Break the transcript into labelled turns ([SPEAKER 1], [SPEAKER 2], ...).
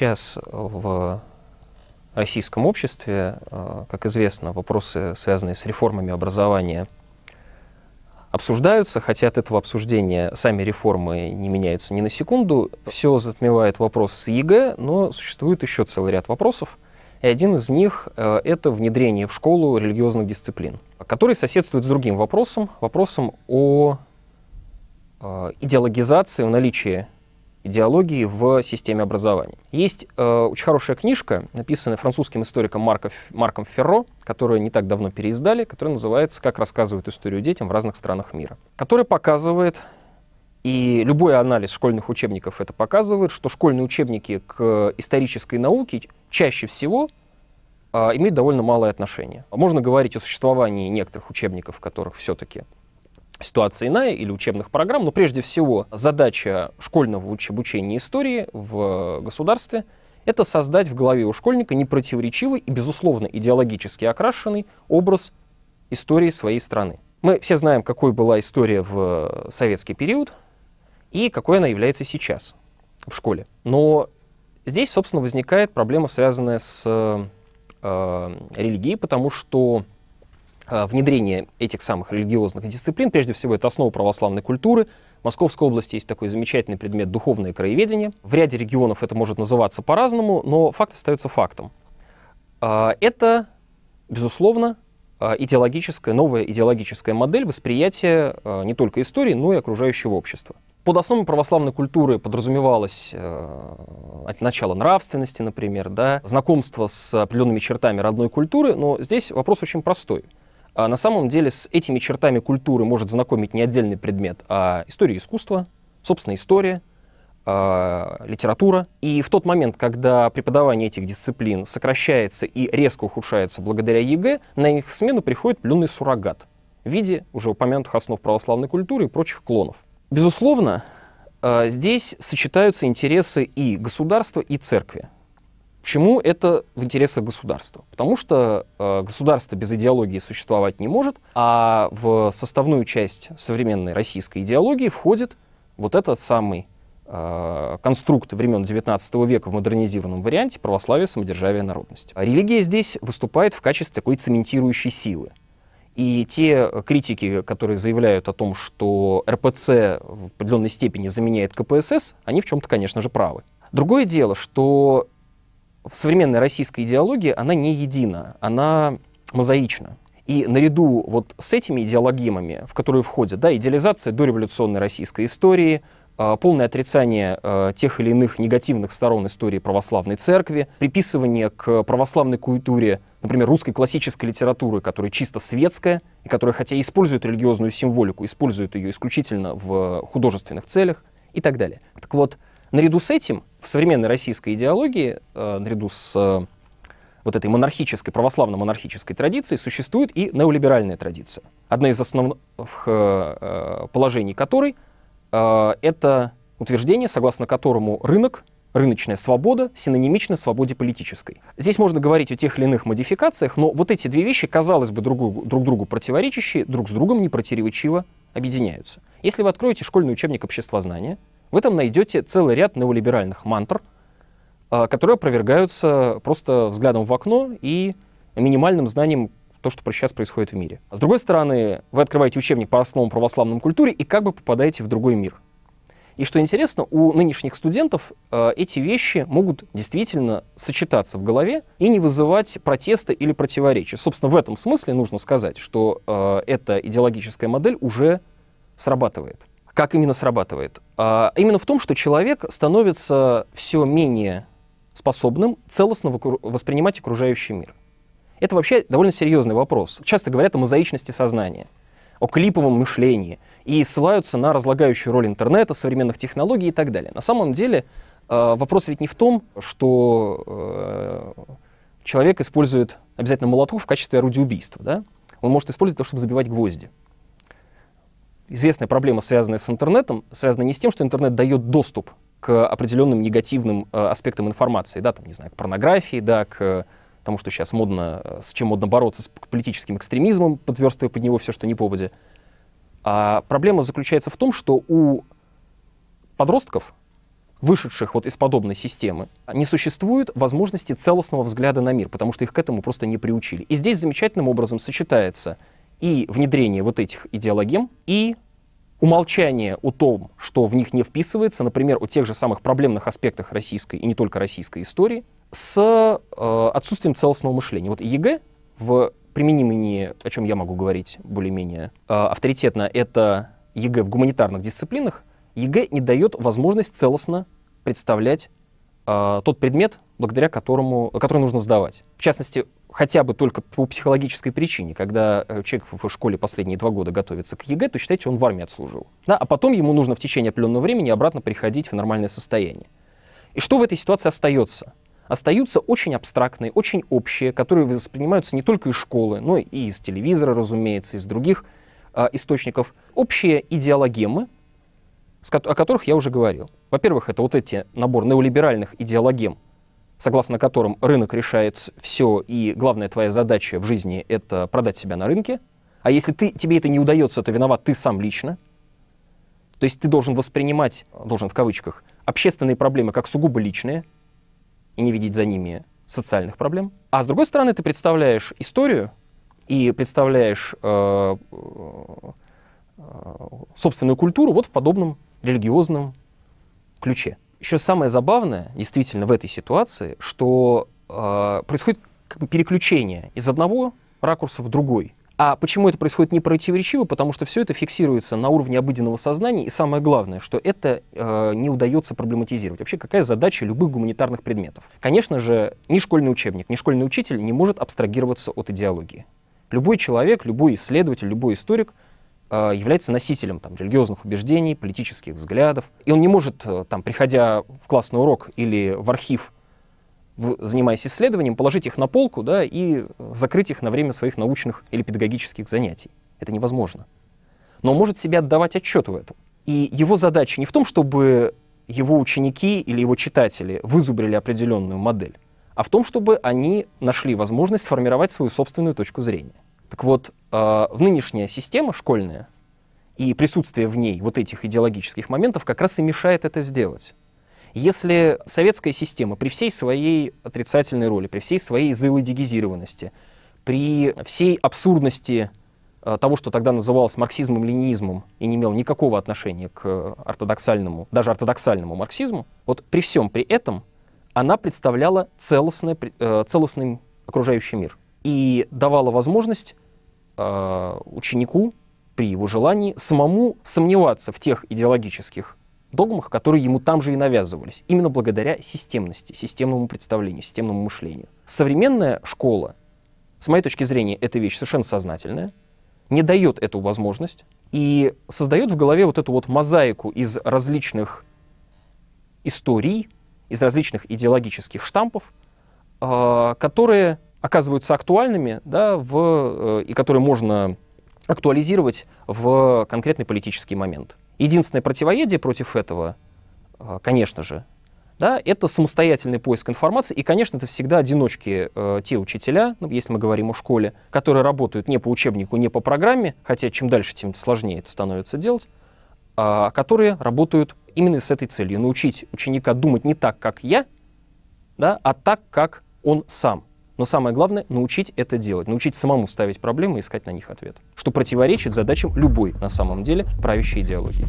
[SPEAKER 1] сейчас в российском обществе, э, как известно, вопросы, связанные с реформами образования, обсуждаются, хотя от этого обсуждения сами реформы не меняются ни на секунду. Все затмевает вопрос с ЕГЭ, но существует еще целый ряд вопросов. И один из них э, — это внедрение в школу религиозных дисциплин, который соседствует с другим вопросом, вопросом о э, идеологизации, о наличии идеологии в системе образования. Есть э, очень хорошая книжка, написанная французским историком Марко, Марком Ферро, которую не так давно переиздали, которая называется «Как рассказывают историю детям в разных странах мира», которая показывает, и любой анализ школьных учебников это показывает, что школьные учебники к исторической науке чаще всего э, имеют довольно малое отношение. Можно говорить о существовании некоторых учебников, в которых все-таки ситуация иная или учебных программ, но прежде всего задача школьного обучения истории в государстве — это создать в голове у школьника непротиворечивый и, безусловно, идеологически окрашенный образ истории своей страны. Мы все знаем, какой была история в советский период и какой она является сейчас в школе. Но здесь, собственно, возникает проблема, связанная с э, религией, потому что Э, внедрение этих самых религиозных дисциплин, прежде всего, это основа православной культуры. В Московской области есть такой замечательный предмет духовное краеведение. В ряде регионов это может называться по-разному, но факт остается фактом. Э, это, безусловно, э, идеологическая, новая идеологическая модель восприятия не только истории, но и окружающего общества. Под основой православной культуры подразумевалось э, от начала нравственности, например, да, знакомство с определенными чертами родной культуры, но здесь вопрос очень простой. А на самом деле с этими чертами культуры может знакомить не отдельный предмет, а история искусства, собственно, история, а, литература. И в тот момент, когда преподавание этих дисциплин сокращается и резко ухудшается благодаря ЕГЭ, на их смену приходит плюнный суррогат в виде уже упомянутых основ православной культуры и прочих клонов. Безусловно, а, здесь сочетаются интересы и государства, и церкви. Почему это в интересах государства? Потому что э, государство без идеологии существовать не может, а в составную часть современной российской идеологии входит вот этот самый э, конструкт времен XIX века в модернизированном варианте православие, самодержавие, народность. А религия здесь выступает в качестве такой цементирующей силы. И те критики, которые заявляют о том, что РПЦ в определенной степени заменяет КПСС, они в чем-то, конечно же, правы. Другое дело, что в современной российской идеологии она не едина, она мозаична. И наряду вот с этими идеологемами, в которые входят да, идеализация дореволюционной российской истории, а, полное отрицание а, тех или иных негативных сторон истории православной церкви, приписывание к православной культуре, например, русской классической литературы, которая чисто светская, и которая хотя и использует религиозную символику, использует ее исключительно в художественных целях и так далее. Так вот, Наряду с этим в современной российской идеологии, э, наряду с э, вот этой монархической, православно-монархической традицией существует и неолиберальная традиция, Одно из основных э, положений которой это утверждение, согласно которому рынок, рыночная свобода синонимична свободе политической. Здесь можно говорить о тех или иных модификациях, но вот эти две вещи, казалось бы, друг, друг другу противоречащие, друг с другом непротиворечиво объединяются. Если вы откроете школьный учебник обществознания, вы там найдете целый ряд неолиберальных мантр, а, которые опровергаются просто взглядом в окно и минимальным знанием то, что сейчас происходит в мире. с другой стороны, вы открываете учебник по основам православной культуры и как бы попадаете в другой мир. И что интересно, у нынешних студентов э, эти вещи могут действительно сочетаться в голове и не вызывать протеста или противоречия. Собственно, в этом смысле нужно сказать, что э, эта идеологическая модель уже срабатывает как именно срабатывает? А, именно в том, что человек становится все менее способным целостно воспринимать окружающий мир. Это вообще довольно серьезный вопрос. Часто говорят о мозаичности сознания, о клиповом мышлении и ссылаются на разлагающую роль интернета, современных технологий и так далее. На самом деле а, вопрос ведь не в том, что э, человек использует обязательно молоток в качестве орудия убийства. Да? Он может использовать то, чтобы забивать гвозди известная проблема, связанная с интернетом, связана не с тем, что интернет дает доступ к определенным негативным э, аспектам информации, да, там, не знаю, к порнографии, да, к э, тому, что сейчас модно, э, с чем модно бороться, с политическим экстремизмом, подверстывая под него все, что не поводе. А проблема заключается в том, что у подростков, вышедших вот из подобной системы, не существует возможности целостного взгляда на мир, потому что их к этому просто не приучили. И здесь замечательным образом сочетается и внедрение вот этих идеологем, и умолчание о том, что в них не вписывается, например, о тех же самых проблемных аспектах российской и не только российской истории, с э, отсутствием целостного мышления. Вот ЕГЭ в применимые, о чем я могу говорить более-менее э, авторитетно, это ЕГЭ в гуманитарных дисциплинах, ЕГЭ не дает возможность целостно представлять э, тот предмет, благодаря которому, который нужно сдавать. В частности, хотя бы только по психологической причине, когда э, человек в школе последние два года готовится к ЕГЭ, то считайте, он в армии отслужил. Да? А потом ему нужно в течение определенного времени обратно приходить в нормальное состояние. И что в этой ситуации остается? Остаются очень абстрактные, очень общие, которые воспринимаются не только из школы, но и из телевизора, разумеется, из других э, источников. Общие идеологемы, о которых я уже говорил. Во-первых, это вот эти набор неолиберальных идеологем, согласно которым рынок решает все, и главная твоя задача в жизни — это продать себя на рынке. А если ты, тебе это не удается, то виноват ты сам лично. То есть ты должен воспринимать, должен в кавычках, общественные проблемы как сугубо личные и не видеть за ними социальных проблем. А с другой стороны, ты представляешь историю и представляешь э, э, собственную культуру вот в подобном религиозном ключе еще самое забавное, действительно, в этой ситуации, что э, происходит как бы переключение из одного ракурса в другой. А почему это происходит не противоречиво? Потому что все это фиксируется на уровне обыденного сознания, и самое главное, что это э, не удается проблематизировать. Вообще, какая задача любых гуманитарных предметов? Конечно же, ни школьный учебник, ни школьный учитель не может абстрагироваться от идеологии. Любой человек, любой исследователь, любой историк — Э, является носителем там, религиозных убеждений, политических взглядов. И он не может, э, там, приходя в классный урок или в архив, в, занимаясь исследованием, положить их на полку да, и э, закрыть их на время своих научных или педагогических занятий. Это невозможно. Но он может себе отдавать отчет в этом. И его задача не в том, чтобы его ученики или его читатели вызубрили определенную модель, а в том, чтобы они нашли возможность сформировать свою собственную точку зрения. Так вот, э, в нынешняя система школьная и присутствие в ней вот этих идеологических моментов как раз и мешает это сделать. Если советская система при всей своей отрицательной роли, при всей своей заилодигизированности, при всей абсурдности э, того, что тогда называлось марксизмом, ленинизмом и не имел никакого отношения к ортодоксальному, даже ортодоксальному марксизму, вот при всем при этом она представляла целостный, э, целостный окружающий мир и давала возможность э, ученику при его желании самому сомневаться в тех идеологических догмах, которые ему там же и навязывались, именно благодаря системности, системному представлению, системному мышлению. Современная школа, с моей точки зрения, эта вещь совершенно сознательная, не дает эту возможность и создает в голове вот эту вот мозаику из различных историй, из различных идеологических штампов, э, которые оказываются актуальными, да, в, э, и которые можно актуализировать в конкретный политический момент. Единственное противоядие против этого, э, конечно же, да, это самостоятельный поиск информации, и, конечно, это всегда одиночки, э, те учителя, ну, если мы говорим о школе, которые работают не по учебнику, не по программе, хотя чем дальше, тем сложнее это становится делать, э, которые работают именно с этой целью, научить ученика думать не так, как я, да, а так, как он сам. Но самое главное — научить это делать, научить самому ставить проблемы и искать на них ответ, что противоречит задачам любой, на самом деле, правящей идеологии.